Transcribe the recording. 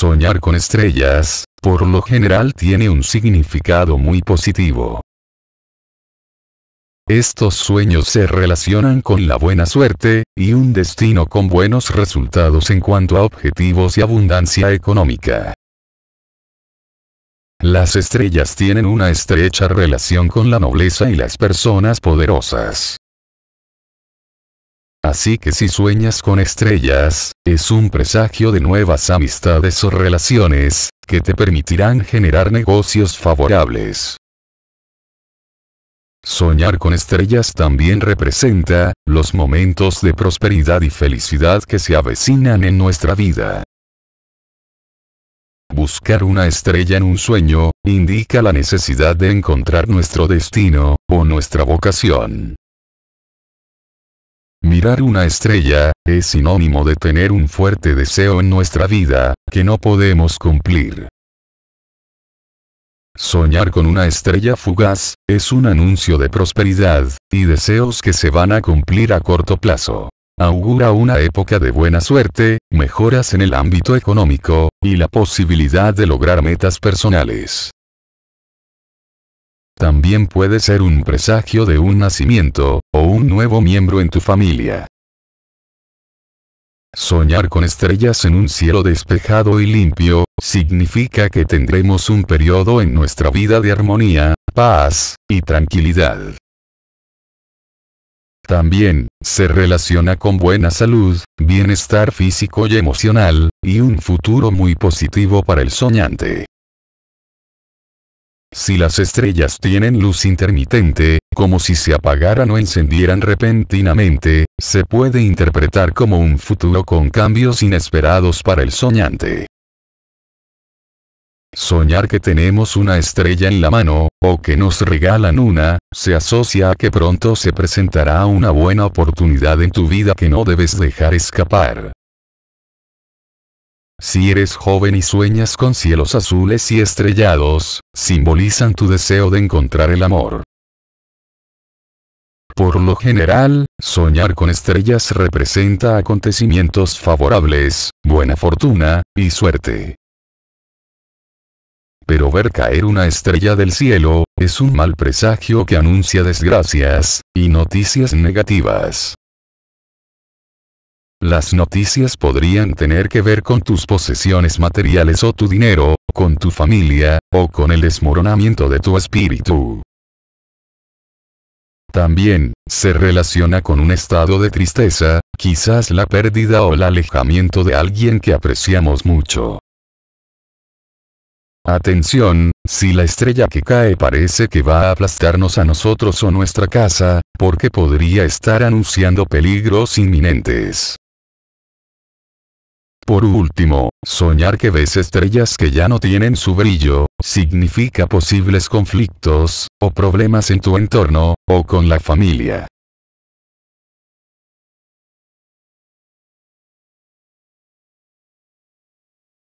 Soñar con estrellas, por lo general tiene un significado muy positivo. Estos sueños se relacionan con la buena suerte, y un destino con buenos resultados en cuanto a objetivos y abundancia económica. Las estrellas tienen una estrecha relación con la nobleza y las personas poderosas. Así que si sueñas con estrellas, es un presagio de nuevas amistades o relaciones, que te permitirán generar negocios favorables. Soñar con estrellas también representa, los momentos de prosperidad y felicidad que se avecinan en nuestra vida. Buscar una estrella en un sueño, indica la necesidad de encontrar nuestro destino, o nuestra vocación. Mirar una estrella, es sinónimo de tener un fuerte deseo en nuestra vida, que no podemos cumplir. Soñar con una estrella fugaz, es un anuncio de prosperidad, y deseos que se van a cumplir a corto plazo. Augura una época de buena suerte, mejoras en el ámbito económico, y la posibilidad de lograr metas personales también puede ser un presagio de un nacimiento, o un nuevo miembro en tu familia. Soñar con estrellas en un cielo despejado y limpio, significa que tendremos un periodo en nuestra vida de armonía, paz, y tranquilidad. También, se relaciona con buena salud, bienestar físico y emocional, y un futuro muy positivo para el soñante. Si las estrellas tienen luz intermitente, como si se apagaran o encendieran repentinamente, se puede interpretar como un futuro con cambios inesperados para el soñante. Soñar que tenemos una estrella en la mano, o que nos regalan una, se asocia a que pronto se presentará una buena oportunidad en tu vida que no debes dejar escapar. Si eres joven y sueñas con cielos azules y estrellados, simbolizan tu deseo de encontrar el amor. Por lo general, soñar con estrellas representa acontecimientos favorables, buena fortuna, y suerte. Pero ver caer una estrella del cielo, es un mal presagio que anuncia desgracias, y noticias negativas. Las noticias podrían tener que ver con tus posesiones materiales o tu dinero, con tu familia, o con el desmoronamiento de tu espíritu. También, se relaciona con un estado de tristeza, quizás la pérdida o el alejamiento de alguien que apreciamos mucho. Atención, si la estrella que cae parece que va a aplastarnos a nosotros o nuestra casa, porque podría estar anunciando peligros inminentes. Por último, soñar que ves estrellas que ya no tienen su brillo, significa posibles conflictos, o problemas en tu entorno, o con la familia.